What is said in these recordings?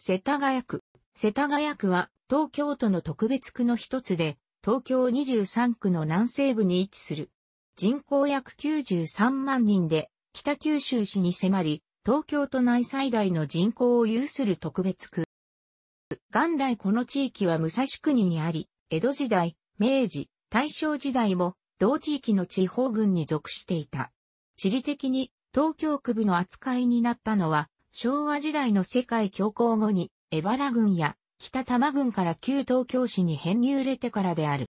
世田谷区。世田谷区は東京都の特別区の一つで、東京23区の南西部に位置する。人口約93万人で、北九州市に迫り、東京都内最大の人口を有する特別区。元来この地域は武蔵国にあり、江戸時代、明治、大正時代も同地域の地方軍に属していた。地理的に東京区部の扱いになったのは昭和時代の世界恐慌後に、江原軍や北多摩軍から旧東京市に編入れてからである。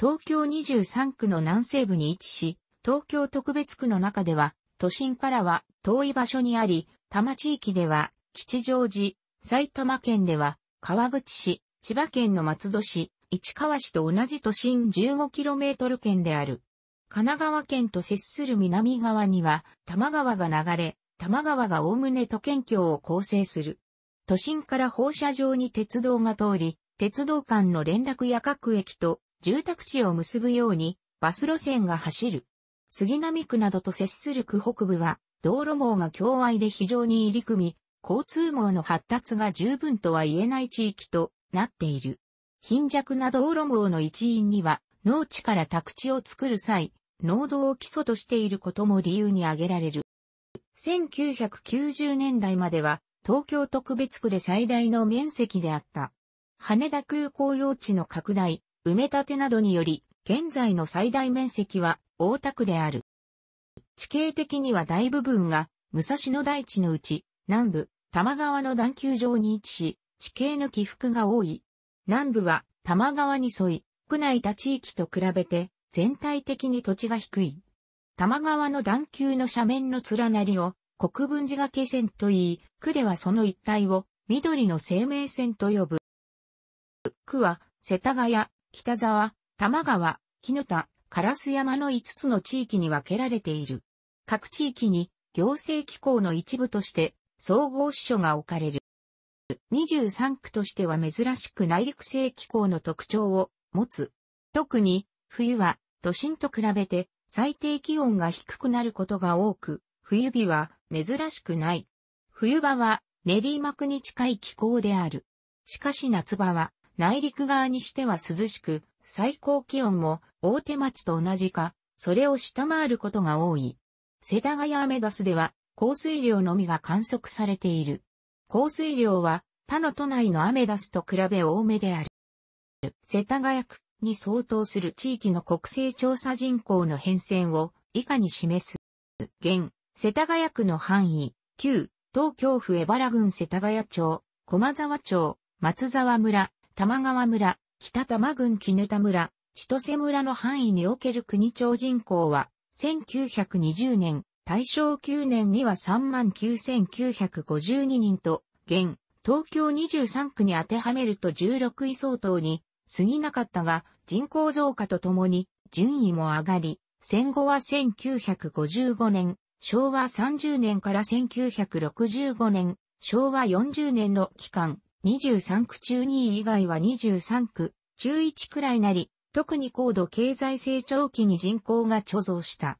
東京23区の南西部に位置し、東京特別区の中では、都心からは遠い場所にあり、多摩地域では吉祥寺、埼玉県では川口市、千葉県の松戸市、市川市と同じ都心 15km 圏である。神奈川県と接する南側には多摩川が流れ、多摩川が概ね都県境を構成する。都心から放射状に鉄道が通り、鉄道間の連絡や各駅と住宅地を結ぶようにバス路線が走る。杉並区などと接する区北部は道路網が境外で非常に入り組み、交通網の発達が十分とは言えない地域となっている。貧弱な道路網の一因には、農地から宅地を作る際、農道を基礎としていることも理由に挙げられる。1990年代までは東京特別区で最大の面積であった。羽田空港用地の拡大、埋め立てなどにより、現在の最大面積は大田区である。地形的には大部分が武蔵野大地のうち、南部、玉川の段丘上に位置し、地形の起伏が多い。南部は玉川に沿い、区内他地域と比べて全体的に土地が低い。多摩川の段球の斜面の連なりを国分寺掛線と言い、区ではその一帯を緑の生命線と呼ぶ。区は世田谷、北沢、多摩川、木田、烏山の5つの地域に分けられている。各地域に行政機構の一部として総合支所が置かれる。23区としては珍しく内陸性気候の特徴を持つ。特に冬は都心と比べて最低気温が低くなることが多く、冬日は珍しくない。冬場は練馬区に近い気候である。しかし夏場は内陸側にしては涼しく、最高気温も大手町と同じか、それを下回ることが多い。世田谷アメダスでは降水量のみが観測されている。降水量は他の都内のアメダスと比べ多めである。世田谷区に相当する地域の国勢調査人口の変遷を以下に示す。現、世田谷区の範囲、旧、東京府江原郡世田谷町、駒沢町、松沢村、玉川村、北玉郡絹田村、千歳村の範囲における国町人口は、1920年、大正9年には39,952人と、現、東京23区に当てはめると16位相当に過ぎなかったが、人口増加とともに順位も上がり、戦後は1955年、昭和30年から1965年、昭和40年の期間、23区中2位以外は23区、中1くらいなり、特に高度経済成長期に人口が貯蔵した。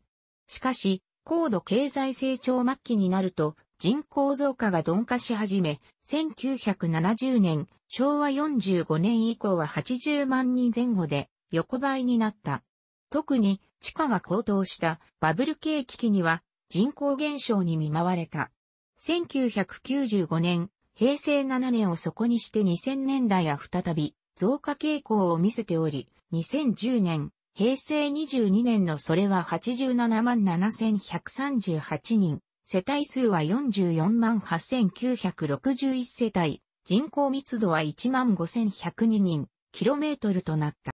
しかし、高度経済成長末期になると、人口増加が鈍化し始め、1970年、昭和45年以降は80万人前後で横ばいになった。特に地価が高騰したバブル景気期には人口減少に見舞われた。1995年、平成7年を底にして2000年代は再び増加傾向を見せており、2010年、平成22年のそれは87万7138人、世帯数は44万8961世帯、人口密度は15,102人、キロメートルとなった。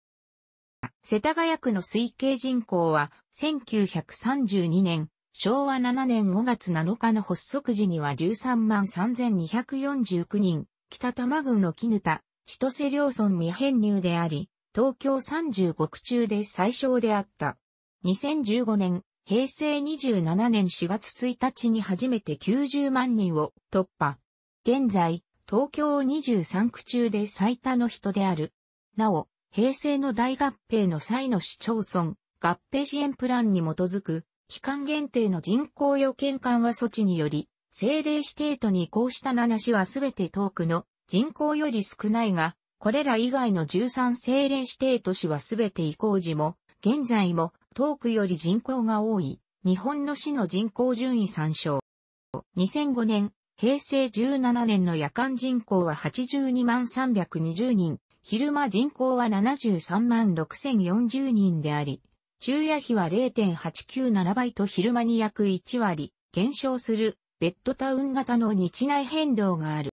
世田谷区の推計人口は、1932年、昭和7年5月7日の発足時には13万3249人、北多摩郡の絹田、千歳両村未編入であり、東京35区中で最小であった。2015年、平成27年4月1日に初めて90万人を突破。現在、東京23区中で最多の人である。なお、平成の大合併の際の市町村、合併支援プランに基づく、期間限定の人口要件緩和措置により、政令指定都に移行した7市はすべて遠くの人口より少ないが、これら以外の13政令指定都市はすべて移行時も、現在も遠くより人口が多い、日本の市の人口順位参照。2005年、平成17年の夜間人口は82万320人、昼間人口は73万6040人であり、昼夜比は0.897倍と昼間に約1割減少するベッドタウン型の日内変動がある。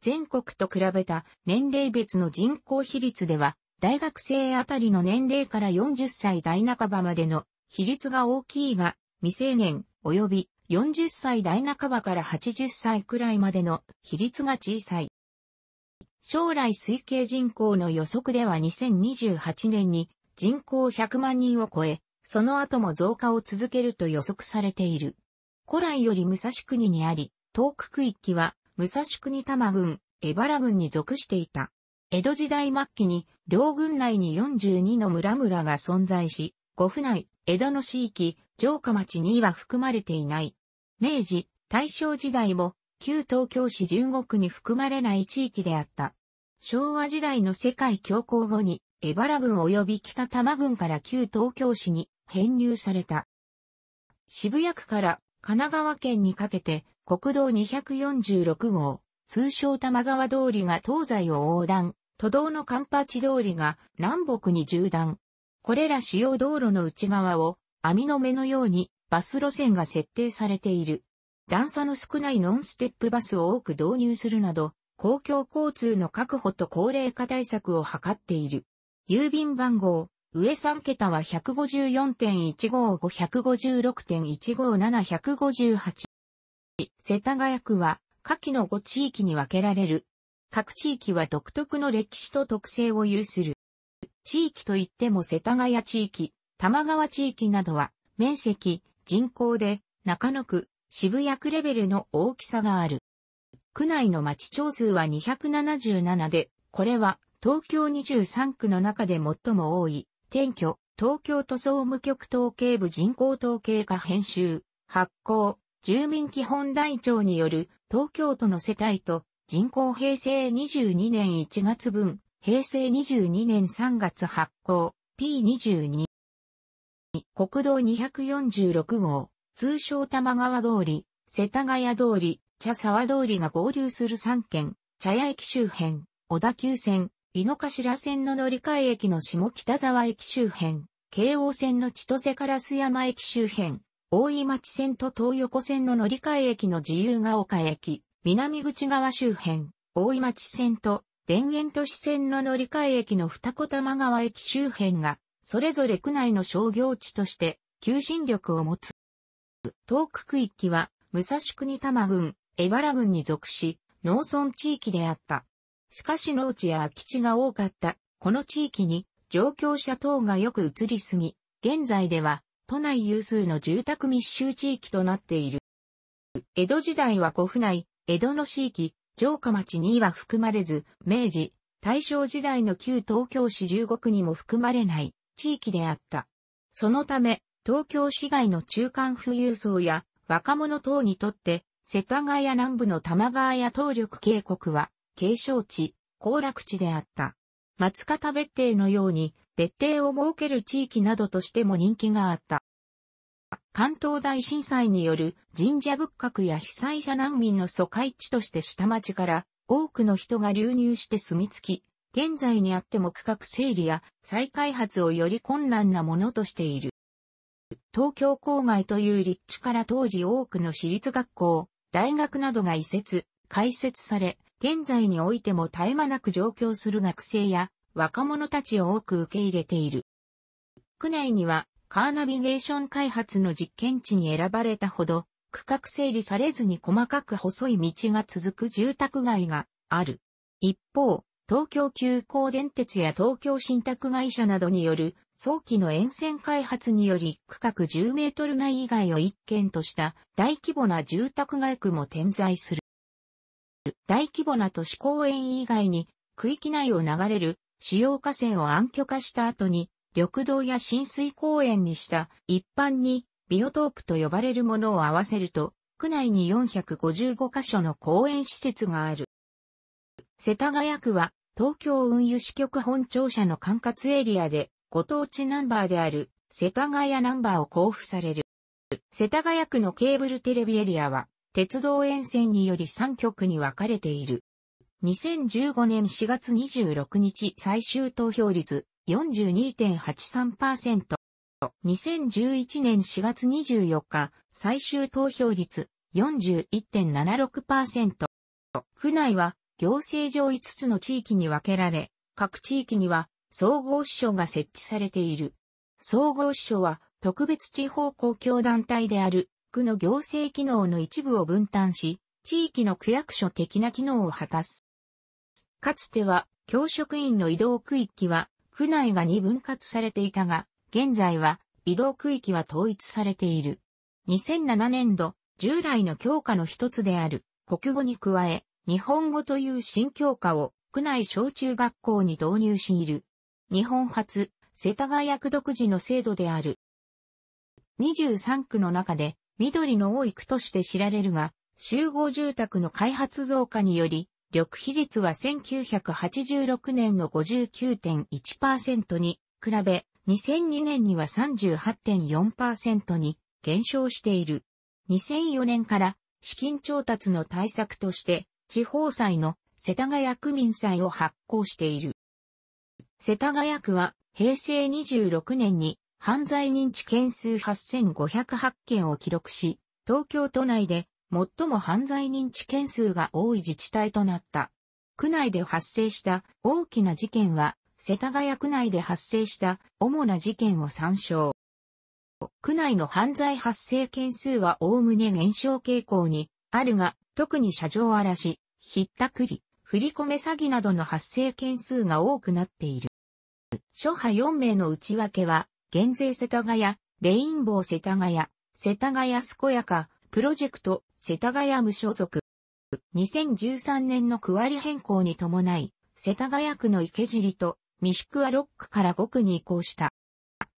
全国と比べた年齢別の人口比率では、大学生あたりの年齢から40歳代半ばまでの比率が大きいが、未成年及び40歳代半ばから80歳くらいまでの比率が小さい。将来推計人口の予測では2028年に人口100万人を超え、その後も増加を続けると予測されている。古来より武蔵国にあり、東区区域は武蔵国多摩郡、江原郡に属していた。江戸時代末期に両郡内に42の村々が存在し、五府内、江戸の市域、城下町には含まれていない。明治、大正時代も、旧東京市15区に含まれない地域であった。昭和時代の世界恐慌後に、江原郡及び北多摩郡から旧東京市に編入された。渋谷区から神奈川県にかけて国道246号、通称多摩川通りが東西を横断、都道のカンパチ通りが南北に縦断。これら主要道路の内側を網の目のようにバス路線が設定されている。段差の少ないノンステップバスを多く導入するなど、公共交通の確保と高齢化対策を図っている。郵便番号、上3桁は154.155,156.157,158。世田谷区は、下記の5地域に分けられる。各地域は独特の歴史と特性を有する。地域といっても世田谷地域、玉川地域などは、面積、人口で、中野区、渋谷区レベルの大きさがある。区内の町町数は277で、これは東京23区の中で最も多い、転居、東京都総務局統計部人口統計課編集、発行、住民基本台帳による東京都の世帯と人口平成22年1月分、平成22年3月発行、P22 国道246号、通称玉川通り、世田谷通り、茶沢通りが合流する3県、茶屋駅周辺、小田急線、井の頭線の乗り換え駅の下北沢駅周辺、京王線の千歳烏山駅周辺、大井町線と東横線の乗り換え駅の自由が丘駅、南口川周辺、大井町線と田園都市線の乗り換え駅の二子玉川駅周辺がそれぞれ区内の商業地として求心力を持つ。東区区域は武蔵国玉郡、江原郡に属し、農村地域であった。しかし農地や空き地が多かった、この地域に上京者等がよく移り住み、現在では都内有数の住宅密集地域となっている。江戸時代は古府内、江戸の地域、城下町には含まれず、明治、大正時代の旧東京市15区にも含まれない、地域であった。そのため、東京市外の中間富裕層や若者等にとって、世田谷南部の玉川や東緑渓谷は、景勝地、行楽地であった。松方別邸のように、別邸を設ける地域などとしても人気があった。関東大震災による神社仏閣や被災者難民の疎開地として下町から多くの人が流入して住み着き、現在にあっても区画整理や再開発をより困難なものとしている。東京郊外という立地から当時多くの私立学校、大学などが移設、開設され、現在においても絶え間なく上京する学生や若者たちを多く受け入れている。区内にはカーナビゲーション開発の実験地に選ばれたほど、区画整理されずに細かく細い道が続く住宅街がある。一方、東京急行電鉄や東京信託会社などによる早期の沿線開発により区画10メートル内以外を一軒とした大規模な住宅街区も点在する。大規模な都市公園以外に区域内を流れる主要河川を暗渠化した後に緑道や浸水公園にした一般にビオトープと呼ばれるものを合わせると区内に455カ所の公園施設がある。世田谷区は東京運輸支局本庁舎の管轄エリアで、ご当地ナンバーである世田谷ナンバーを交付される。世田谷区のケーブルテレビエリアは、鉄道沿線により3局に分かれている。2015年4月26日最終投票率42.83%。2011年4月24日最終投票率41.76%。区内は行政上5つの地域に分けられ、各地域には総合支所が設置されている。総合支所は特別地方公共団体である区の行政機能の一部を分担し、地域の区役所的な機能を果たす。かつては教職員の移動区域は区内が2分割されていたが、現在は移動区域は統一されている。2007年度、従来の教科の一つである国語に加え、日本語という新教科を区内小中学校に導入している。日本初、世田谷区独自の制度である。23区の中で緑の多い区として知られるが、集合住宅の開発増加により、緑比率は1986年の59.1%に比べ、2002年には38.4%に減少している。2004年から資金調達の対策として地方債の世田谷区民債を発行している。世田谷区は平成26年に犯罪認知件数8508件を記録し、東京都内で最も犯罪認知件数が多い自治体となった。区内で発生した大きな事件は、世田谷区内で発生した主な事件を参照。区内の犯罪発生件数はおおむね減少傾向にあるが、特に車上荒らし、ひったくり、振り込め詐欺などの発生件数が多くなっている。諸派4名の内訳は、減税世田谷、レインボー世田谷、世田谷健やか、プロジェクト、世田谷無所属。2013年の区割り変更に伴い、世田谷区の池尻と、三宿はックから5区に移行した。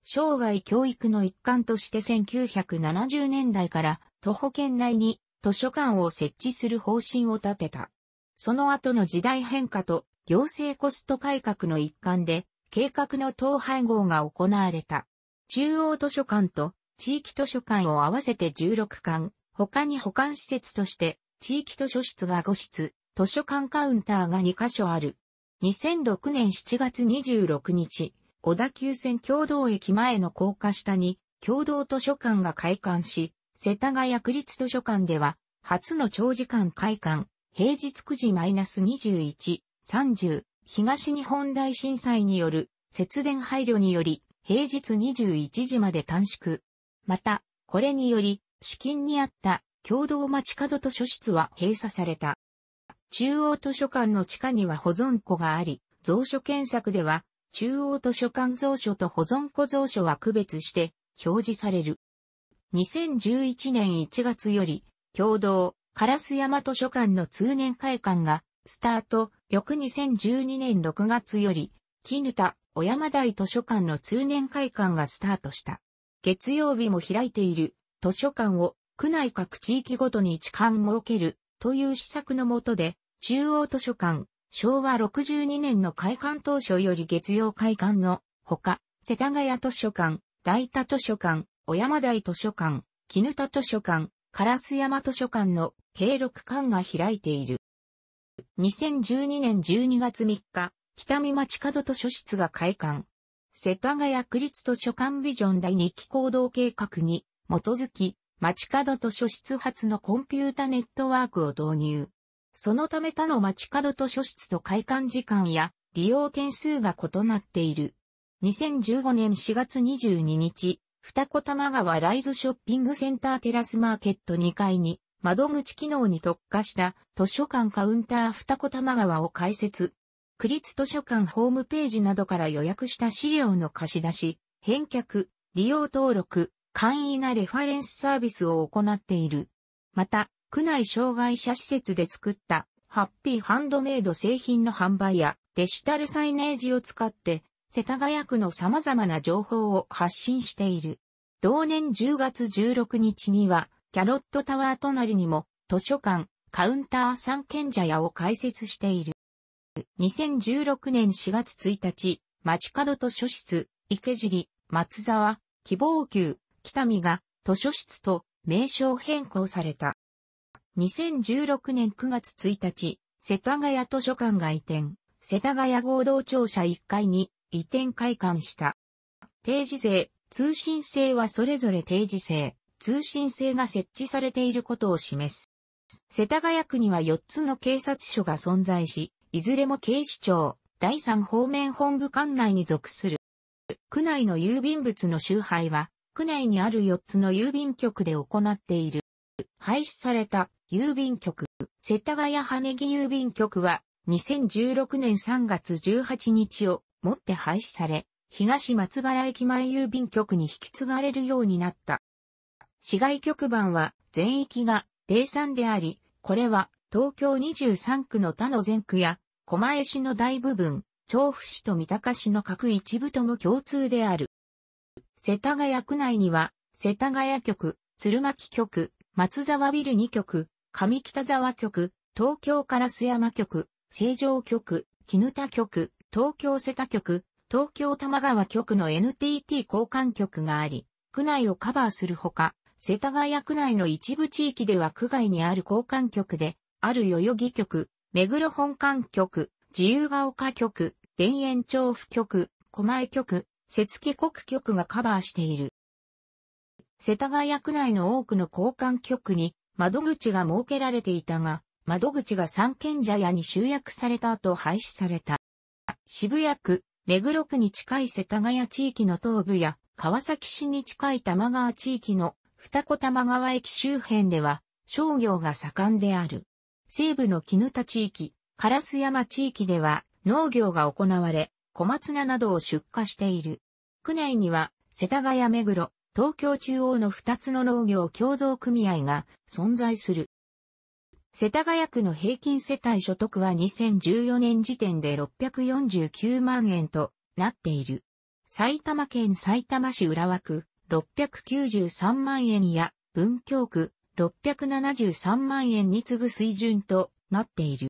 生涯教育の一環として1970年代から徒歩圏内に図書館を設置する方針を立てた。その後の時代変化と行政コスト改革の一環で計画の統廃合が行われた。中央図書館と地域図書館を合わせて16館、他に保管施設として地域図書室が5室、図書館カウンターが2カ所ある。2006年7月26日、小田急線共同駅前の高架下に共同図書館が開館し、世田谷区立図書館では、初の長時間開館、平日9時 -21、30、東日本大震災による節電配慮により、平日21時まで短縮。また、これにより、資金にあった共同街角図書室は閉鎖された。中央図書館の地下には保存庫があり、蔵書検索では、中央図書館蔵書と保存庫蔵書は区別して表示される。2011年1月より、共同、カラス山図書館の通年会館が、スタート、翌2012年6月より、木、沼、小山台図書館の通年会館がスタートした。月曜日も開いている図書館を区内各地域ごとに一館設けるという施策のもとで、中央図書館、昭和62年の開館当初より月曜会館のほか、世田谷図書館、大田図書館、小山台図書館、絹田図書館、烏山図書館の計6館が開いている。2012年12月3日、北見町角図書室が開館。世田谷区立図書館ビジョン第2期行動計画に基づき、町角図書室発のコンピュータネットワークを導入。そのため他の町角図書室と開館時間や利用件数が異なっている。2015年4月22日、二子玉川ライズショッピングセンターテラスマーケット2階に、窓口機能に特化した図書館カウンター二子玉川を開設。区立図書館ホームページなどから予約した資料の貸し出し、返却、利用登録、簡易なレファレンスサービスを行っている。また、区内障害者施設で作ったハッピーハンドメイド製品の販売やデジタルサイネージを使って世田谷区の様々な情報を発信している。同年10月16日には、キャロットタワー隣にも、図書館、カウンター三賢者屋を開設している。2016年4月1日、街角図書室、池尻、松沢、希望級、北見が図書室と名称変更された。2016年9月1日、世田谷図書館が移転、世田谷合同庁舎1階に移転開館した。定時制、通信制はそれぞれ定時制、通信制が設置されていることを示す。世田谷区には4つの警察署が存在し、いずれも警視庁、第三方面本部管内に属する。区内の郵便物の集配は、区内にある4つの郵便局で行っている。廃止された郵便局、世田谷羽木郵便局は、2016年3月18日をもって廃止され、東松原駅前郵便局に引き継がれるようになった。市街局番は全域が03であり、これは東京23区の他の全区や、狛江市の大部分、調布市と三鷹市の各一部とも共通である。世田谷区内には、世田谷局、鶴巻局、松沢ビル2局、上北沢局、東京烏山局、成城局、絹田局、東京世田局、東京多摩川局の NTT 交換局があり、区内をカバーするほか、世田谷区内の一部地域では区外にある交換局で、ある代々木局、目黒本館局、自由が丘局、田園調布局、狛江局、瀬付国局がカバーしている。世田谷区内の多くの交換局に窓口が設けられていたが、窓口が三軒茶屋に集約された後廃止された。渋谷区、目黒区に近い世田谷地域の東部や、川崎市に近い玉川地域の二子玉川駅周辺では、商業が盛んである。西部の絹田地域、烏山地域では農業が行われ、小松菜などを出荷している。区内には、世田谷目黒、東京中央の二つの農業協同組合が存在する。世田谷区の平均世帯所得は2014年時点で649万円となっている。埼玉県埼玉市浦和区693万円や文京区673万円に次ぐ水準となっている。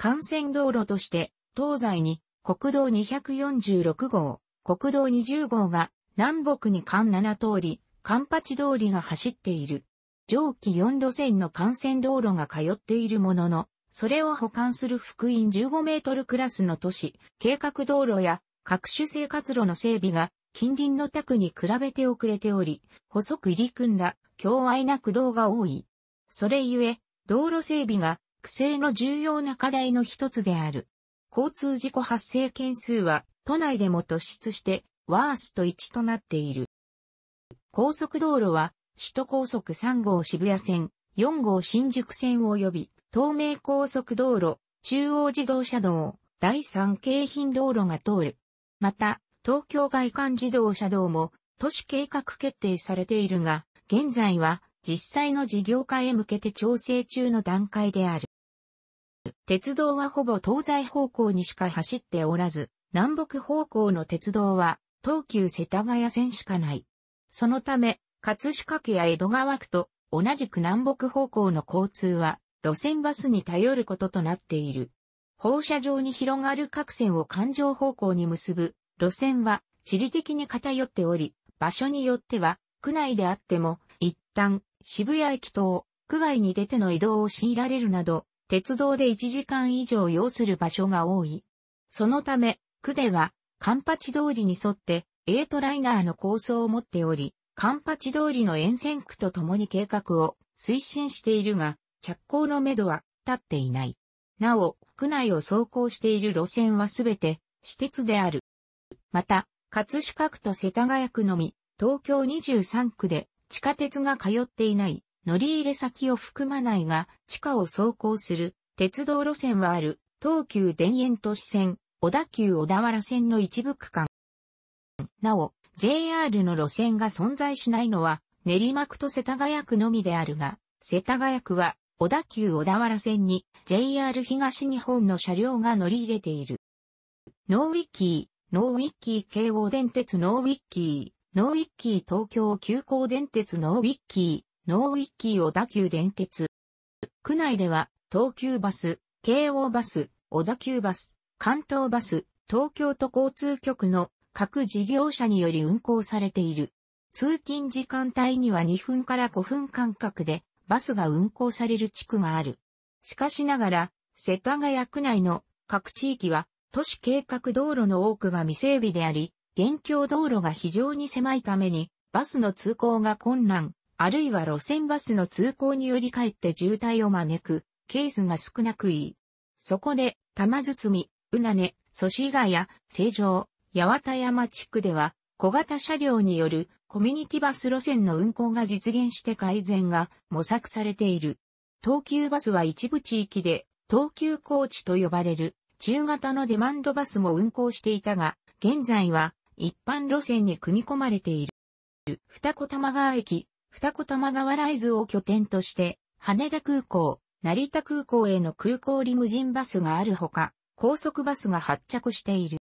幹線道路として東西に国道246号、国道20号が南北に関7通り、関八通りが走っている。上記4路線の幹線道路が通っているものの、それを保管する福音15メートルクラスの都市、計画道路や各種生活路の整備が近隣の宅に比べて遅れており、細く入り組んだ、強愛な駆動が多い。それゆえ、道路整備が、区政の重要な課題の一つである。交通事故発生件数は、都内でも突出して、ワースト1となっている。高速道路は、首都高速3号渋谷線、4号新宿線及び、東名高速道路、中央自動車道、第3京浜道路が通る。また、東京外環自動車道も、都市計画決定されているが、現在は、実際の事業化へ向けて調整中の段階である。鉄道はほぼ東西方向にしか走っておらず、南北方向の鉄道は東急世田谷線しかない。そのため、葛飾区や江戸川区と同じく南北方向の交通は路線バスに頼ることとなっている。放射状に広がる各線を環状方向に結ぶ路線は地理的に偏っており、場所によっては区内であっても一旦渋谷駅等区外に出ての移動を強いられるなど、鉄道で1時間以上要する場所が多い。そのため、区では、カンパチ通りに沿って、A トライナーの構想を持っており、カンパチ通りの沿線区と共に計画を推進しているが、着工のめどは立っていない。なお、区内を走行している路線はすべて私鉄である。また、葛飾区と世田谷区のみ、東京23区で地下鉄が通っていない、乗り入れ先を含まないが、地下を走行する鉄道路線はある、東急田園都市線、小田急小田原線の一部区間。なお、JR の路線が存在しないのは、練馬区と世田谷区のみであるが、世田谷区は、小田急小田原線に JR 東日本の車両が乗り入れている。ノーウィッキー、ノーウィッキー京王電鉄ノーウィッキー、ノーウィッキー東京急行電鉄ノーウィッキー、ノーウィッキー小田急電鉄。区内では、東急バス、京王バス、小田急バス、関東バス、東京都交通局の各事業者により運行されている。通勤時間帯には2分から5分間隔でバスが運行される地区がある。しかしながら、世田谷区内の各地域は都市計画道路の多くが未整備であり、現況道路が非常に狭いためにバスの通行が困難、あるいは路線バスの通行によりかえって渋滞を招くケースが少なくいい。そこで、玉包み、うなね、祖師ヶ谷、成城、八幡山地区では、小型車両によるコミュニティバス路線の運行が実現して改善が模索されている。東急バスは一部地域で東急高地と呼ばれる中型のデマンドバスも運行していたが、現在は一般路線に組み込まれている。二子玉川駅、二子玉川ライズを拠点として、羽田空港、成田空港への空港リムジンバスがあるほか、高速バスが発着している。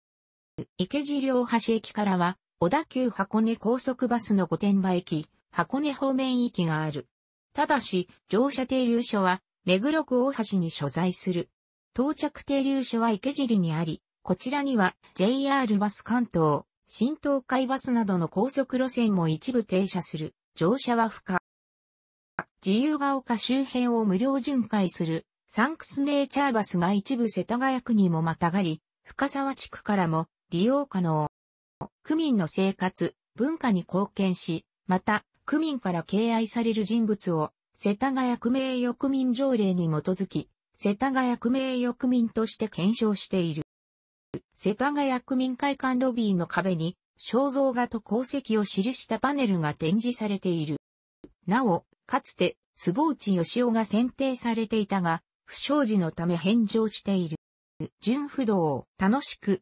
池尻大橋駅からは、小田急箱根高速バスの御殿場駅、箱根方面駅がある。ただし、乗車停留所は、目黒区大橋に所在する。到着停留所は池尻にあり、こちらには JR バス関東、新東海バスなどの高速路線も一部停車する。乗車は不可。自由が丘周辺を無料巡回するサンクスネイチャーバスが一部世田谷区にもまたがり、深沢地区からも利用可能。区民の生活、文化に貢献し、また、区民から敬愛される人物を、世田谷区名誉区民条例に基づき、世田谷区名誉区民として検証している。世田谷区民会館ロビーの壁に、肖像画と功績を記したパネルが展示されている。なお、かつて、坪内義雄が選定されていたが、不祥事のため返上している。純不動、楽しく、